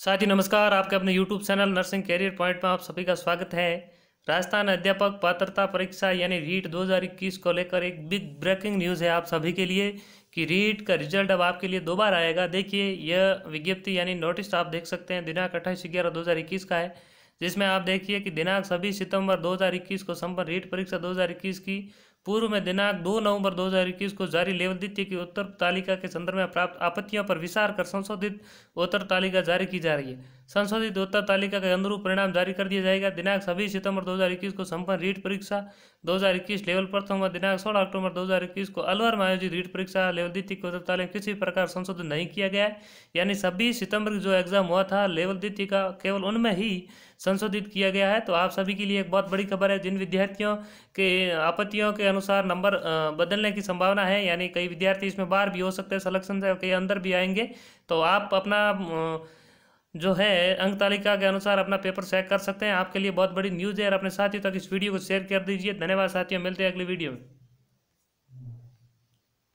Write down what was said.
साथ ही नमस्कार आपके अपने YouTube channel nursing career point में आप सभी का स्वागत है राजस्थान अध्यापक पात्रता परीक्षा यानी रीट 2021 को लेकर एक बिग ब्रेकिंग न्यूज़ है आप सभी के लिए कि रीट का रिजल्ट अब आपके लिए दोबारा आएगा देखिए यह विज्ञप्ति यानी नोटिस आप देख सकते हैं दिनांक अट्ठाईस ग्यारह दो का है जिसमें आप देखिए कि दिनांक सभी सितंबर 2021 को संपन्न रीट परीक्षा 2021 की पूर्व में दिनांक 2 नवंबर 2021 को जारी लेवल द्वितीय की उत्तर तालिका के संदर्भ में प्राप्त आपत्तियों पर विचार कर संशोधित उत्तर तालिका जारी की जा रही है संशोधित उत्तर तालिका के अनुरूप परिणाम जारी कर दिया जाएगा दिनांक सभी सितंबर 2021 को संपन्न रीट परीक्षा 2021 लेवल प्रथम व दिनांक 16 अक्टूबर 2021 को अलवर में आयोजित रीट परीक्षा लेवल द्वितीय उत्तर तालिका किसी प्रकार संशोधन नहीं किया गया है यानी सभी सितंबर जो एग्जाम हुआ था लेवल द्वितीय का केवल उनमें ही संशोधित किया गया है तो आप सभी के लिए एक बहुत बड़ी खबर है जिन विद्यार्थियों के आपत्तियों के अनुसार नंबर बदलने की संभावना है यानी कई विद्यार्थी इसमें बाहर भी हो सकते हैं सलेक्शन से कई अंदर भी आएंगे तो आप अपना जो है अंक तालिका के अनुसार अपना पेपर चेक कर सकते हैं आपके लिए बहुत बड़ी न्यूज़ है और अपने साथियों तक इस वीडियो को शेयर कर दीजिए धन्यवाद साथियों मिलते हैं अगली वीडियो में